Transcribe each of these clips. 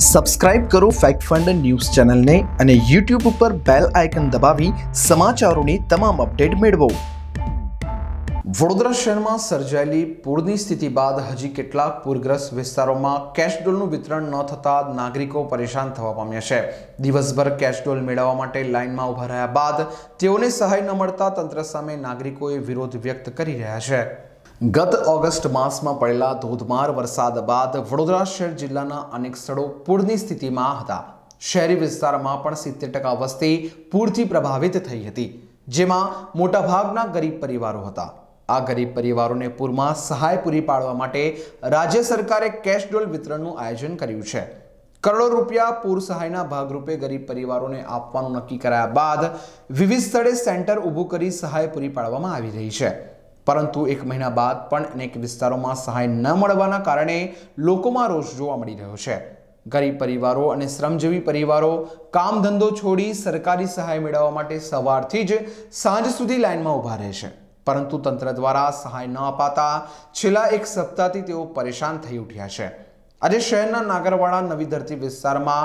subscribe કરો fact fund news ચેનલને અને યુટ્યુબ ઉપર બેલ આઇકન દબાવી સમાચારોની તમામ અપડેટ મેળવો વડોદરા શહેરમાં સર્જાયેલી પૂરની સ્થિતિ બાદ હજી કેટલાક પૂરગ્રસ્ત વિસ્તારોમાં કેશડોલનું વિતરણ ન થતાં નાગરિકો પરેશાન થવા પામ્યા છે દિવસભર કેશડોલ મેળવવા માટે લાઇનમાં ઊભા રહ્યા બાદ તેઓને સહાય ન મળતા તંત્ર સામે નાગરિકોએ વિરોધ વ્યક્ત કરી રહ્યા છે ગત ઓગસ્ટ માસમાં પડેલા ધોધમાર વરસાદ બાદ વડોદરા શહેર જિલ્લાના અનેક સ્થળો પૂરની સ્થિતિમાં હતા શહેરી વિસ્તારમાં પણ સિત્તેર ટકા વસ્તી પૂરથી પ્રભાવિત થઈ હતી જેમાં મોટાભાગના ગરીબ પરિવારો હતા આ ગરીબ પરિવારોને પૂરમાં સહાય પૂરી પાડવા માટે રાજ્ય સરકારે કેશ ડોલ વિતરણનું આયોજન કર્યું છે કરોડો રૂપિયા પૂર સહાયના ભાગરૂપે ગરીબ પરિવારોને આપવાનું નક્કી કરાયા બાદ વિવિધ સ્થળે સેન્ટર ઊભું કરી સહાય પૂરી પાડવામાં આવી રહી છે પરંતુ એક મહિના બાદ પણ અનેક વિસ્તારોમાં સહાય ન મળવાના કારણે લોકોમાં રોષ જોવા મળી રહ્યો છે ગરીબ પરિવારો અને શ્રમજીવી પરિવારો કામ ધંધો છોડી સરકારી સહાય મેળવવા માટે સવારથી જ સાંજ સુધી લાઇનમાં ઊભા રહે છે પરંતુ તંત્ર દ્વારા સહાય ન અપાતા છેલ્લા એક સપ્તાહથી તેઓ પરેશાન થઈ ઉઠ્યા છે આજે શહેરના નાગરવાડા નવી ધરતી વિસ્તારમાં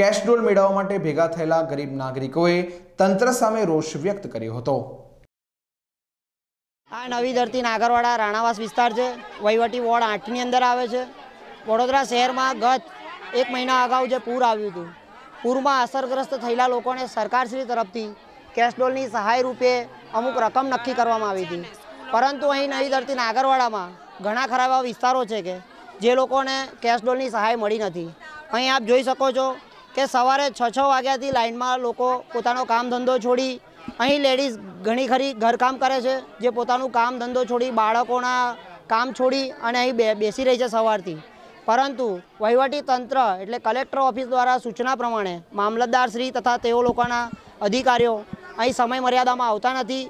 કેશ ડોલ મેળવવા માટે ભેગા થયેલા ગરીબ નાગરિકોએ તંત્ર સામે રોષ વ્યક્ત કર્યો હતો આ નવી ધરતી નાગરવાડા રાણાવાસ વિસ્તાર છે વહીવટી વોર્ડ આઠની અંદર આવે છે વડોદરા શહેરમાં ગત એક મહિના અગાઉ જે પૂર આવ્યું હતું પૂરમાં અસરગ્રસ્ત થયેલા લોકોને સરકારશ્રી તરફથી કેશડોલની સહાય રૂપે અમુક રકમ નક્કી કરવામાં આવી હતી પરંતુ અહીં નવી ધરતી નાગરવાડામાં ઘણા ખરા એવા વિસ્તારો છે કે જે લોકોને કેશડોલની સહાય મળી નથી અહીં આપ જોઈ શકો છો કે સવારે છ છ વાગ્યાથી લાઇનમાં લોકો પોતાનો કામ ધંધો છોડી અહીં લેડીઝ ઘણી ખરી ઘરકામ કરે છે જે પોતાનું કામ ધંધો છોડી બાળકોના કામ છોડી અને અહીં બેસી રહી છે સવારથી પરંતુ વહીવટી તંત્ર એટલે કલેક્ટર ઓફિસ દ્વારા સૂચના પ્રમાણે મામલતદારશ્રી તથા તેઓ લોકોના અધિકારીઓ અહીં સમય મર્યાદામાં આવતા નથી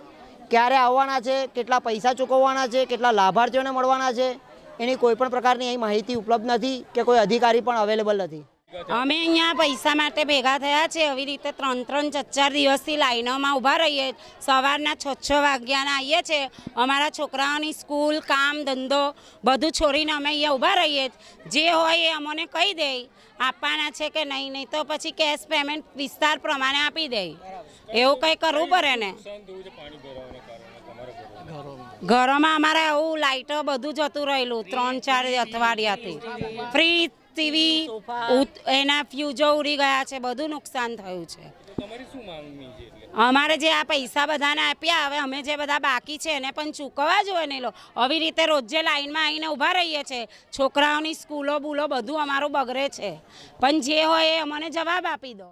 ક્યારે આવવાના છે કેટલા પૈસા ચૂકવવાના છે કેટલા લાભાર્થીઓને મળવાના છે એની કોઈપણ પ્રકારની અહીં માહિતી ઉપલબ્ધ નથી કે કોઈ અધિકારી પણ અવેલેબલ નથી અમે અહીંયા પૈસા માટે ભેગા થયા છે આવી રીતે ત્રણ ત્રણ ચાર ચાર દિવસથી લાઈનોમાં ઊભા રહીએ સવારના છ છ વાગ્યાના આવીએ છીએ અમારા છોકરાઓની સ્કૂલ કામ ધંધો બધું છોડીને અમે અહીંયા ઊભા રહીએ જે હોય એ અમને કહી દે આપવાના છે કે નહીં નહીં તો પછી કેશ પેમેન્ટ વિસ્તાર પ્રમાણે આપી દે એવું કંઈ કરવું પડે ને ઘરોમાં અમારે એવું લાઇટો બધું જતું રહેલું ત્રણ ચાર અઠવાડિયાથી ફ્રી ટીવી એના ફ્યુઝો ઉડી ગયા છે બધું નુકસાન થયું છે અમારે જે આ પૈસા બધાને આપ્યા હવે અમે જે બધા બાકી છે એને પણ ચૂકવવા જોઈએ ને લો આવી રીતે રોજે લાઈનમાં આવીને ઊભા રહીએ છીએ છોકરાઓની સ્કૂલો બૂલો બધું અમારું બગડે છે પણ જે હોય એ અમને જવાબ આપી દો